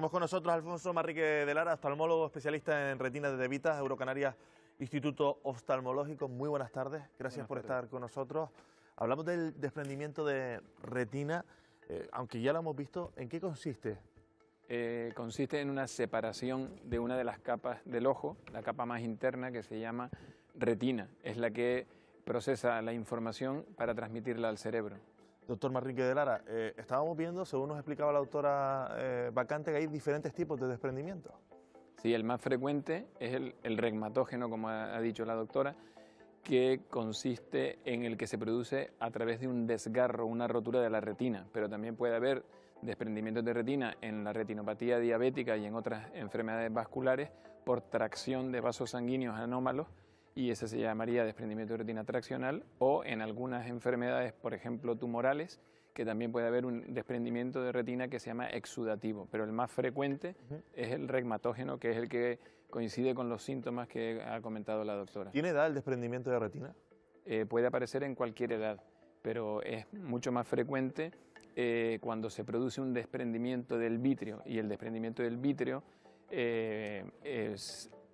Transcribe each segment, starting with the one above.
Tenemos con nosotros Alfonso Marrique de Lara, oftalmólogo especialista en retina de Debitas Eurocanarias, Instituto Oftalmológico. Muy buenas tardes, gracias por estar con nosotros. Hablamos del desprendimiento de retina, eh, aunque ya lo hemos visto, ¿en qué consiste? Eh, consiste en una separación de una de las capas del ojo, la capa más interna que se llama retina, es la que procesa la información para transmitirla al cerebro. Doctor Marrique de Lara, eh, estábamos viendo, según nos explicaba la doctora eh, vacante, que hay diferentes tipos de desprendimiento. Sí, el más frecuente es el, el regmatógeno, como ha, dicho la doctora, que consiste en el que se produce a través de un desgarro, una rotura de la retina, pero también puede haber desprendimiento de retina en la retinopatía diabética y en otras enfermedades vasculares por tracción de vasos sanguíneos anómalos y ese se llamaría desprendimiento de retina traccional o en algunas enfermedades, por ejemplo tumorales, que también puede haber un desprendimiento de retina que se llama exudativo, pero el más frecuente es el regmatógeno, que es el que coincide con los síntomas que ha comentado la doctora. ¿Tiene edad el desprendimiento de retina? Eh, puede aparecer en cualquier edad, pero es mucho más frecuente eh, cuando se produce un desprendimiento del vitrio y el desprendimiento del vitrio eh,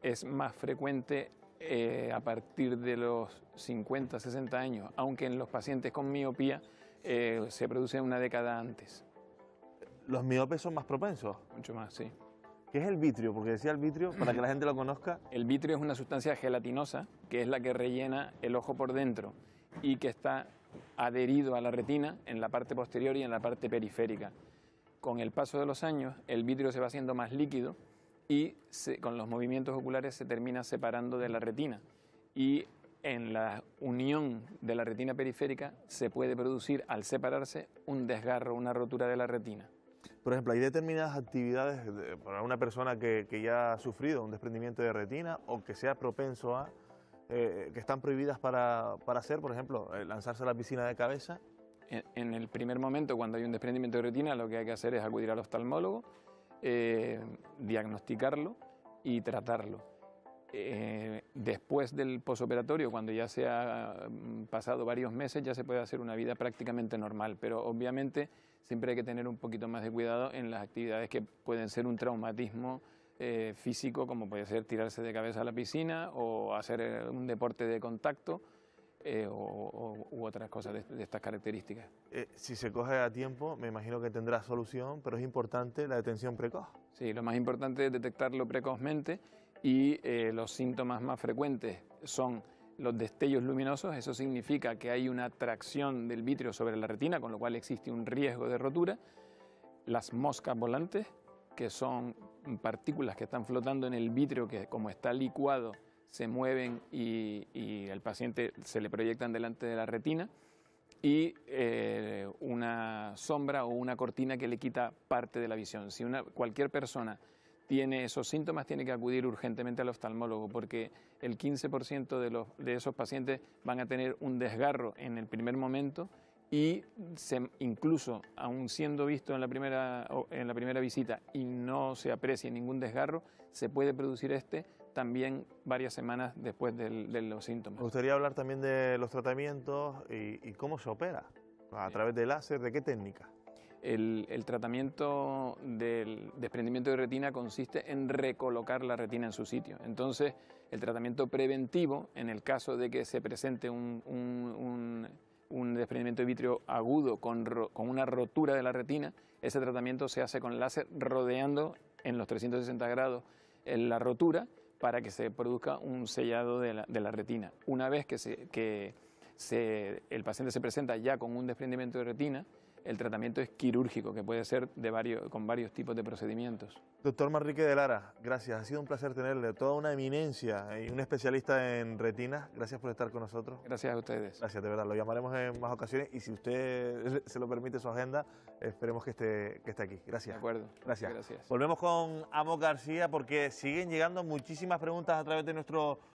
es más frecuente eh, a partir de los 50, 60 años, aunque en los pacientes con miopía eh, se produce una década antes. ¿Los miopes son más propensos? Mucho más, sí. ¿Qué es el vitrio? Porque decía el vitrio, para que la gente lo conozca. El vitrio es una sustancia gelatinosa, que es la que rellena el ojo por dentro y que está adherido a la retina en la parte posterior y en la parte periférica. Con el paso de los años, el vitrio se va haciendo más líquido y con los movimientos oculares se termina separando de la retina. Y en la unión de la retina periférica se puede producir, al separarse, un desgarro, una rotura de la retina. Por ejemplo, ¿hay determinadas actividades para una persona que, que, ya ha sufrido un desprendimiento de retina o que sea propenso a, eh, que están prohibidas para, para hacer, por ejemplo, eh, lanzarse a la piscina de cabeza? en el primer momento, cuando hay un desprendimiento de retina, lo que hay que hacer es acudir al oftalmólogo eh, diagnosticarlo y tratarlo. Eh, después del posoperatorio, cuando ya se ha mm, pasado varios meses, ya se puede hacer una vida prácticamente normal, pero obviamente siempre hay que tener un poquito más de cuidado en las actividades que pueden ser un traumatismo eh, físico, como puede ser tirarse de cabeza a la piscina o hacer un deporte de contacto. Eh, o, u otras cosas de, estas características. Eh, si se coge a tiempo, me imagino que tendrá solución, pero es importante la detención precoz. Sí, lo más importante es detectarlo precozmente y eh, los síntomas más frecuentes son los destellos luminosos, eso significa que hay una tracción del vitrio sobre la retina, con lo cual existe un riesgo de rotura, las moscas volantes, que son partículas que están flotando en el vitrio que como está licuado se mueven y, y al paciente se le proyectan delante de la retina y eh, una sombra o una cortina que le quita parte de la visión. Si una, cualquier persona tiene esos síntomas, tiene que acudir urgentemente al oftalmólogo, porque el 15% de, esos pacientes van a tener un desgarro en el primer momento y se, incluso, aun siendo visto en la, primera, en la primera visita y no se aprecia ningún desgarro, se puede producir este también varias semanas después de los síntomas. Me gustaría hablar también de los tratamientos y, cómo se opera, a través de láser, de qué técnica. El, tratamiento del desprendimiento de retina consiste en recolocar la retina en su sitio. Entonces, el tratamiento preventivo, en el caso de que se presente un, desprendimiento de vitrio agudo con, una rotura de la retina, ese tratamiento se hace con láser rodeando en los 360 grados eh, la rotura para que se produzca un sellado de la, retina. Una vez que, el paciente se presenta ya con un desprendimiento de retina, el tratamiento es quirúrgico, que puede ser de varios, con varios tipos de procedimientos. Doctor Manrique de Lara, gracias. Ha sido un placer tenerle toda una eminencia y un especialista en retina. Gracias por estar con nosotros. Gracias a ustedes. Gracias, de verdad. Lo llamaremos en más ocasiones y si usted se lo permite su agenda, esperemos que esté, que aquí. Gracias. De acuerdo. gracias. Volvemos con Amo García porque siguen llegando muchísimas preguntas a través de nuestro